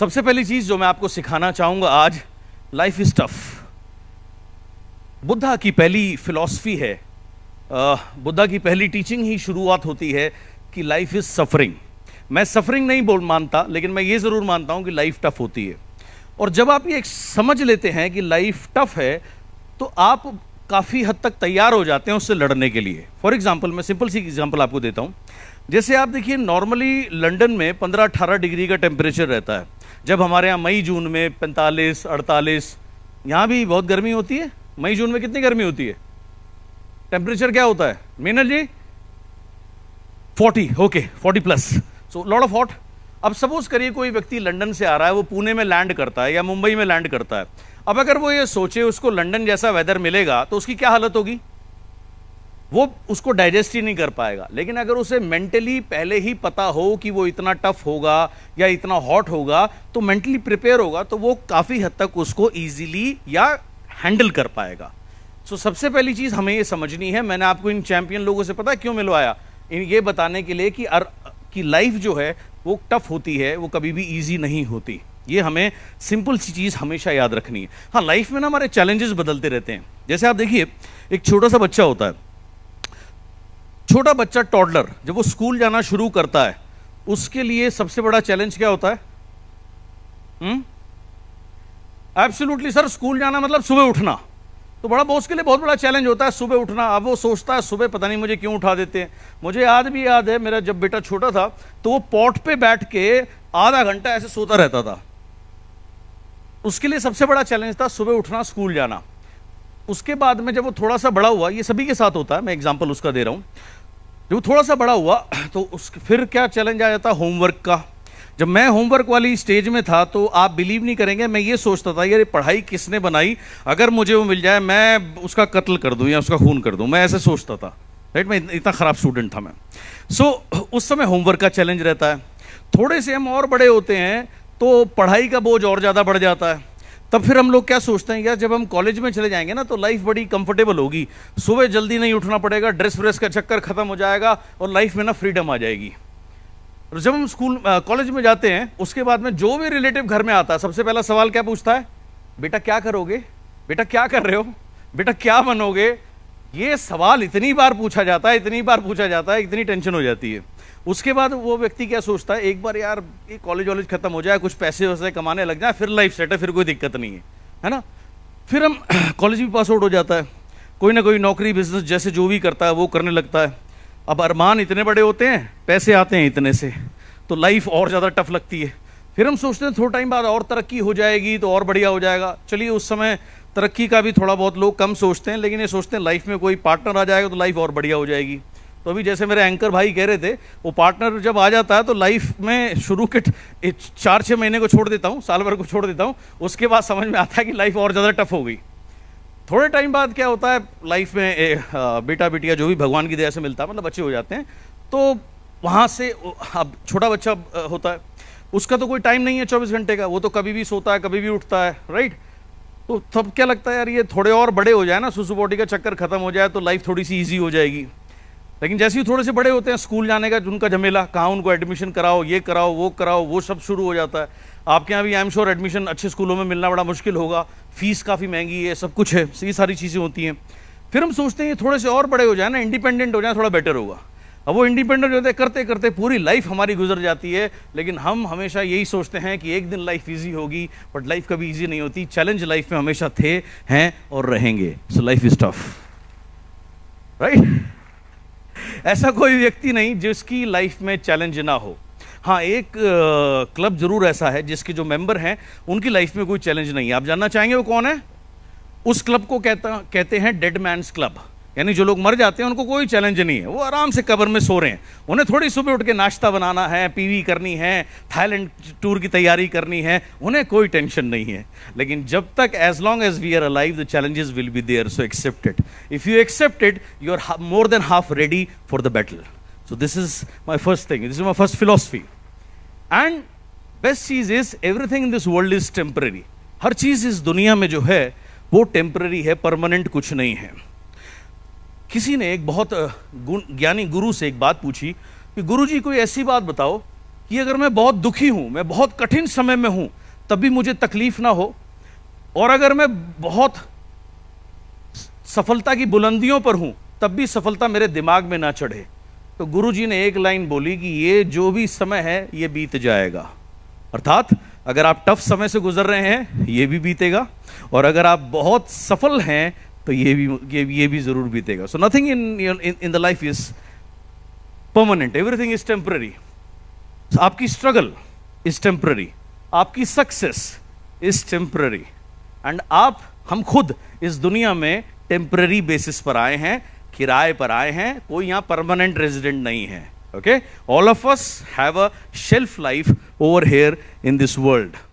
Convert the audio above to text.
सबसे पहली चीज जो मैं आपको सिखाना चाहूंगा आज लाइफ इज टफ बुद्धा की पहली फिलॉसफी है बुद्धा की पहली टीचिंग ही शुरुआत होती है कि लाइफ इज सफरिंग मैं सफरिंग नहीं बोल मानता लेकिन मैं ये ज़रूर मानता हूं कि लाइफ टफ होती है और जब आप ये समझ लेते हैं कि लाइफ टफ है तो आप काफ़ी हद तक तैयार हो जाते हैं उससे लड़ने के लिए फॉर एग्जाम्पल मैं सिंपल सी एग्जाम्पल आपको देता हूँ जैसे आप देखिए नॉर्मली लंदन में 15-18 डिग्री का टेम्परेचर रहता है जब हमारे यहाँ मई जून में 45, 48 यहाँ भी बहुत गर्मी होती है मई जून में कितनी गर्मी होती है टेम्परेचर क्या होता है Meenal ji 40 okay 40 plus so lot of hot अब सपोज करिए कोई व्यक्ति लंदन से आ रहा है वो पुणे में लैंड करता है या मुंबई में लैंड करता है अब अगर वो ये सोचे उसको लंदन जैसा वेदर मिलेगा तो उसकी क्या हालत होगी वो उसको डाइजेस्ट ही नहीं कर पाएगा लेकिन अगर उसे मेंटली पहले ही पता हो कि वो इतना टफ होगा या इतना हॉट होगा तो मेंटली प्रिपेयर होगा तो वो काफ़ी हद तक उसको ईजिली या हैंडल कर पाएगा सो so, सबसे पहली चीज़ हमें ये समझनी है मैंने आपको इन चैंपियन लोगों से पता क्यों मिलवाया इन ये बताने के लिए कि अर की लाइफ जो है वो टफ होती है वो कभी भी ईजी नहीं होती ये हमें सिंपल सी चीज़ हमेशा याद रखनी है हाँ लाइफ में ना हमारे चैलेंजेस बदलते रहते हैं जैसे आप देखिए एक छोटा सा बच्चा होता है छोटा बच्चा टॉडलर जब वो स्कूल जाना शुरू करता है उसके लिए सबसे बड़ा चैलेंज क्या होता है एब्सोल्युटली सर स्कूल जाना मतलब सुबह उठना तो बड़ा बॉस के लिए बहुत बड़ा चैलेंज होता है सुबह उठना अब वो सोचता है सुबह पता नहीं मुझे क्यों उठा देते हैं मुझे याद भी याद है मेरा जब बेटा छोटा था तो वो पॉट पे बैठ के आधा घंटा ऐसे सोता रहता था उसके लिए सबसे बड़ा चैलेंज था सुबह उठना स्कूल जाना उसके बाद में जब वो थोड़ा सा बड़ा हुआ ये सभी के साथ होता है मैं एग्जाम्पल उसका दे रहा हूँ जब वो थोड़ा सा बड़ा हुआ तो उस फिर क्या चैलेंज आ जाता होमवर्क का जब मैं होमवर्क वाली स्टेज में था तो आप बिलीव नहीं करेंगे मैं ये सोचता था यार पढ़ाई किसने बनाई अगर मुझे वो मिल जाए मैं उसका कत्ल कर दूँ या उसका खून कर दूँ मैं ऐसे सोचता था राइट मैं इतना ख़राब स्टूडेंट था मैं सो so, उस समय होमवर्क का चैलेंज रहता है थोड़े से हम और बड़े होते हैं तो पढ़ाई का बोझ और ज़्यादा बढ़ जाता है तब फिर हम लोग क्या सोचते हैं यार जब हम कॉलेज में चले जाएंगे ना तो लाइफ बड़ी कंफर्टेबल होगी सुबह जल्दी नहीं उठना पड़ेगा ड्रेस व्रेस का चक्कर खत्म हो जाएगा और लाइफ में ना फ्रीडम आ जाएगी और जब हम स्कूल कॉलेज में जाते हैं उसके बाद में जो भी रिलेटिव घर में आता है सबसे पहला सवाल क्या पूछता है बेटा क्या करोगे बेटा क्या कर रहे हो बेटा क्या बनोगे ये सवाल इतनी बार पूछा जाता है इतनी बार पूछा जाता है इतनी टेंशन हो जाती है उसके बाद वो व्यक्ति क्या सोचता है एक बार यार ये कॉलेज वॉलेज खत्म हो जाए कुछ पैसे वैसे कमाने लग जाए फिर लाइफ सेट है फिर कोई दिक्कत नहीं है है ना फिर हम कॉलेज भी पास आउट हो जाता है कोई ना कोई नौकरी बिजनेस जैसे जो भी करता है वो करने लगता है अब अरमान इतने बड़े होते हैं पैसे आते हैं इतने से तो लाइफ और ज़्यादा टफ लगती है फिर हम सोचते हैं थोड़ा टाइम बाद और तरक्की हो जाएगी तो और बढ़िया हो जाएगा चलिए उस समय तरक्की का भी थोड़ा बहुत लोग कम सोचते हैं लेकिन ये सोचते हैं लाइफ में कोई पार्टनर आ जाएगा तो लाइफ और बढ़िया हो जाएगी तो अभी जैसे मेरे एंकर भाई कह रहे थे वो पार्टनर जब आ जाता है तो लाइफ में शुरू के चार छः महीने को छोड़ देता हूँ साल भर को छोड़ देता हूँ उसके बाद समझ में आता है कि लाइफ और ज़्यादा टफ हो गई थोड़े टाइम बाद क्या होता है लाइफ में ए, बेटा बेटिया जो भी भगवान की दया से मिलता है मतलब बच्चे हो जाते हैं तो वहाँ से अब छोटा बच्चा होता है उसका तो कोई टाइम नहीं है चौबीस घंटे का वो तो कभी भी सोता है कभी भी उठता है राइट तो सब क्या लगता है यार ये थोड़े और बड़े हो जाए ना सुसुपोटी का चक्कर खत्म हो जाए तो लाइफ थोड़ी सी ईजी हो जाएगी लेकिन जैसे ही थोड़े से बड़े होते हैं स्कूल जाने का उनका झमेला कहाँ उनको एडमिशन कराओ ये कराओ वो कराओ वो सब शुरू हो जाता है आपके यहाँ भी आई एम श्योर एडमिशन अच्छे स्कूलों में मिलना बड़ा मुश्किल होगा फीस काफ़ी महंगी है सब कुछ है ये सारी चीज़ें होती हैं फिर हम सोचते हैं ये थोड़े से और बड़े हो जाए ना इंडिपेंडेंट हो जाए थोड़ा बेटर होगा अब वो इंडिपेंडेंट होते करते करते पूरी लाइफ हमारी गुजर जाती है लेकिन हम हमेशा यही सोचते हैं कि एक दिन लाइफ ईजी होगी बट लाइफ कभी ईजी नहीं होती चैलेंज लाइफ में हमेशा थे हैं और रहेंगे so life is tough right ऐसा कोई व्यक्ति नहीं जिसकी लाइफ में चैलेंज ना हो हाँ एक क्लब जरूर ऐसा है जिसके जो मेंबर हैं उनकी लाइफ में कोई चैलेंज नहीं है आप जानना चाहेंगे वो कौन है उस क्लब को कहता कहते हैं डेड मैंस क्लब यानी जो लोग मर जाते हैं उनको कोई चैलेंज नहीं है वो आराम से कब्र में सो रहे हैं उन्हें थोड़ी सुबह उठ के नाश्ता बनाना है पीवी करनी है थाईलैंड टूर की तैयारी करनी है उन्हें कोई टेंशन नहीं है लेकिन जब तक as long as we are alive the challenges will be there so accept it if you accept it you are more than half ready for the battle so this is my first thing this is my first philosophy and best चीज is everything in this world is temporary हर चीज इस दुनिया में जो है वो temporary है परमानेंट कुछ नहीं है किसी ने एक बहुत ज्ञानी गुरु से एक बात पूछी कि गुरु जी कोई ऐसी बात बताओ कि अगर मैं बहुत दुखी हूँ मैं बहुत कठिन समय में हूँ तब भी मुझे तकलीफ ना हो और अगर मैं बहुत सफलता की बुलंदियों पर हूँ तब भी सफलता मेरे दिमाग में ना चढ़े तो गुरु जी ने एक लाइन बोली कि ये जो भी समय है ये बीत जाएगा अर्थात अगर आप टफ समय से गुजर रहे हैं ये भी बीतेगा और अगर आप बहुत सफल हैं तो ये भी ये, ये भी ज़रूर बीतेगा so nothing in in the life is permanent everything is temporary आपकी स्ट्रगल इज टेम्प्ररी आपकी सक्सेस इज टेम्प्ररी एंड आप हम खुद इस दुनिया में टेम्प्ररी बेसिस पर आए हैं किराए पर आए हैं कोई यहाँ परमानेंट रेजिडेंट नहीं है okay all of us have a shelf life over here in this world